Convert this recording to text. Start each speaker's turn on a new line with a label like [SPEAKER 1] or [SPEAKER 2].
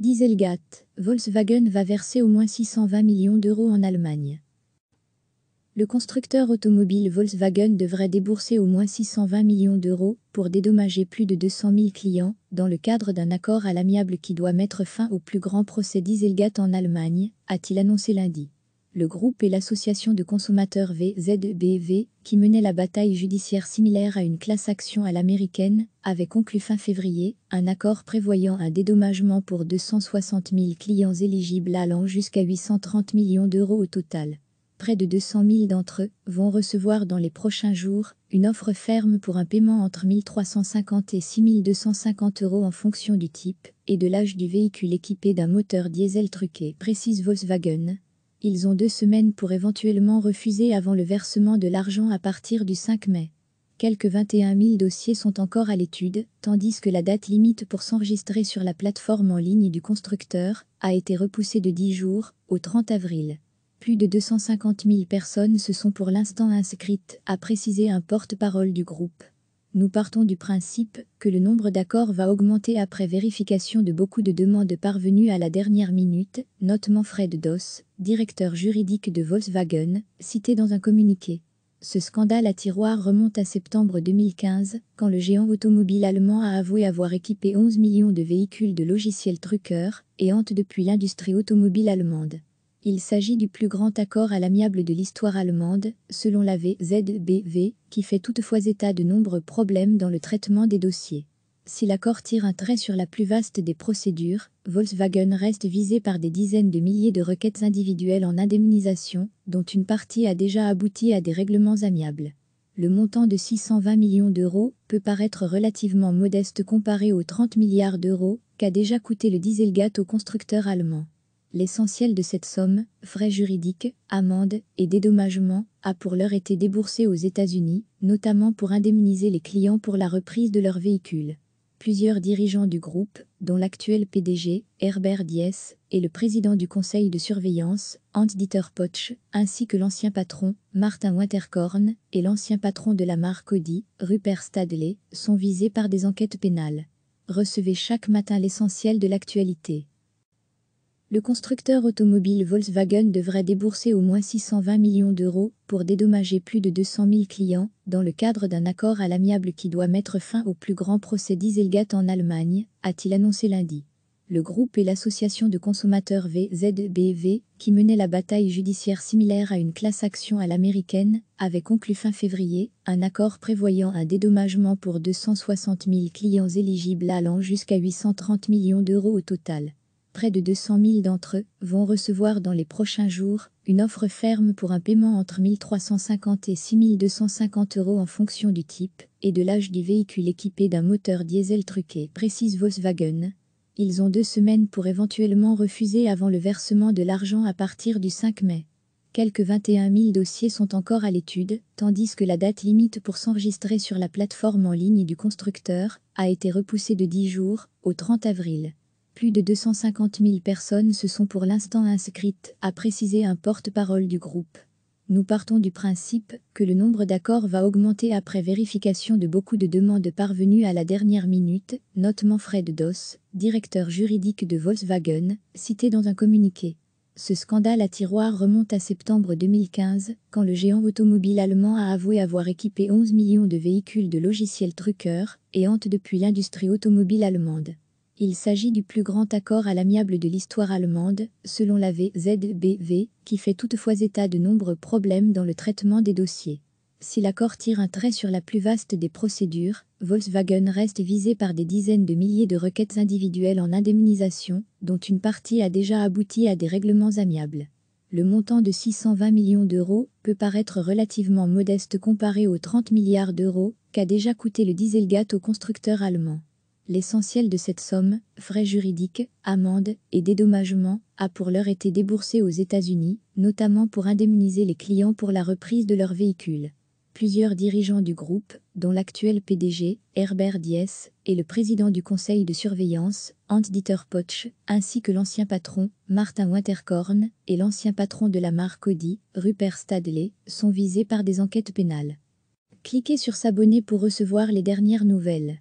[SPEAKER 1] Dieselgate, Volkswagen va verser au moins 620 millions d'euros en Allemagne. Le constructeur automobile Volkswagen devrait débourser au moins 620 millions d'euros pour dédommager plus de 200 000 clients dans le cadre d'un accord à l'amiable qui doit mettre fin au plus grand procès Dieselgate en Allemagne, a-t-il annoncé lundi le groupe et l'association de consommateurs VZBV, qui menait la bataille judiciaire similaire à une classe action à l'américaine, avaient conclu fin février un accord prévoyant un dédommagement pour 260 000 clients éligibles allant jusqu'à 830 millions d'euros au total. Près de 200 000 d'entre eux vont recevoir dans les prochains jours une offre ferme pour un paiement entre 1350 et 250 euros en fonction du type et de l'âge du véhicule équipé d'un moteur diesel truqué, précise Volkswagen, ils ont deux semaines pour éventuellement refuser avant le versement de l'argent à partir du 5 mai. Quelques 21 000 dossiers sont encore à l'étude, tandis que la date limite pour s'enregistrer sur la plateforme en ligne du constructeur a été repoussée de 10 jours au 30 avril. Plus de 250 000 personnes se sont pour l'instant inscrites, a précisé un porte-parole du groupe. Nous partons du principe que le nombre d'accords va augmenter après vérification de beaucoup de demandes parvenues à la dernière minute, notamment Fred Doss, directeur juridique de Volkswagen, cité dans un communiqué. Ce scandale à tiroir remonte à septembre 2015, quand le géant automobile allemand a avoué avoir équipé 11 millions de véhicules de logiciels truqueurs et hante depuis l'industrie automobile allemande. Il s'agit du plus grand accord à l'amiable de l'histoire allemande, selon la VZBV, qui fait toutefois état de nombreux problèmes dans le traitement des dossiers. Si l'accord tire un trait sur la plus vaste des procédures, Volkswagen reste visé par des dizaines de milliers de requêtes individuelles en indemnisation, dont une partie a déjà abouti à des règlements amiables. Le montant de 620 millions d'euros peut paraître relativement modeste comparé aux 30 milliards d'euros qu'a déjà coûté le Dieselgate au constructeur allemand. L'essentiel de cette somme, frais juridiques, amendes et dédommagements, a pour l'heure été déboursé aux États-Unis, notamment pour indemniser les clients pour la reprise de leurs véhicules. Plusieurs dirigeants du groupe, dont l'actuel PDG, Herbert Diess, et le président du conseil de surveillance, Hans-Dieter Potsch, ainsi que l'ancien patron, Martin Winterkorn, et l'ancien patron de la marque Audi, Rupert Stadley, sont visés par des enquêtes pénales. Recevez chaque matin l'essentiel de l'actualité le constructeur automobile Volkswagen devrait débourser au moins 620 millions d'euros pour dédommager plus de 200 000 clients dans le cadre d'un accord à l'amiable qui doit mettre fin au plus grand procès Dieselgate en Allemagne, a-t-il annoncé lundi. Le groupe et l'association de consommateurs VZBV, qui menait la bataille judiciaire similaire à une classe action à l'américaine, avaient conclu fin février un accord prévoyant un dédommagement pour 260 000 clients éligibles allant jusqu'à 830 millions d'euros au total près de 200 000 d'entre eux vont recevoir dans les prochains jours une offre ferme pour un paiement entre 350 et 250 euros en fonction du type et de l'âge du véhicule équipé d'un moteur diesel truqué, précise Volkswagen. Ils ont deux semaines pour éventuellement refuser avant le versement de l'argent à partir du 5 mai. Quelques 21 000 dossiers sont encore à l'étude, tandis que la date limite pour s'enregistrer sur la plateforme en ligne du constructeur a été repoussée de 10 jours au 30 avril. Plus de 250 000 personnes se sont pour l'instant inscrites, a précisé un porte-parole du groupe. Nous partons du principe que le nombre d'accords va augmenter après vérification de beaucoup de demandes parvenues à la dernière minute, notamment Fred Doss, directeur juridique de Volkswagen, cité dans un communiqué. Ce scandale à tiroir remonte à septembre 2015, quand le géant automobile allemand a avoué avoir équipé 11 millions de véhicules de logiciels truqueurs et hante depuis l'industrie automobile allemande. Il s'agit du plus grand accord à l'amiable de l'histoire allemande, selon la VZBV, qui fait toutefois état de nombreux problèmes dans le traitement des dossiers. Si l'accord tire un trait sur la plus vaste des procédures, Volkswagen reste visé par des dizaines de milliers de requêtes individuelles en indemnisation, dont une partie a déjà abouti à des règlements amiables. Le montant de 620 millions d'euros peut paraître relativement modeste comparé aux 30 milliards d'euros qu'a déjà coûté le Dieselgate aux constructeurs allemands. L'essentiel de cette somme, frais juridiques, amendes et dédommagements, a pour l'heure été déboursé aux États-Unis, notamment pour indemniser les clients pour la reprise de leurs véhicules. Plusieurs dirigeants du groupe, dont l'actuel PDG, Herbert Diess, et le président du conseil de surveillance, hans dieter Potsch, ainsi que l'ancien patron, Martin Winterkorn, et l'ancien patron de la marque Audi, Rupert Stadley, sont visés par des enquêtes pénales. Cliquez sur S'abonner pour recevoir les dernières nouvelles.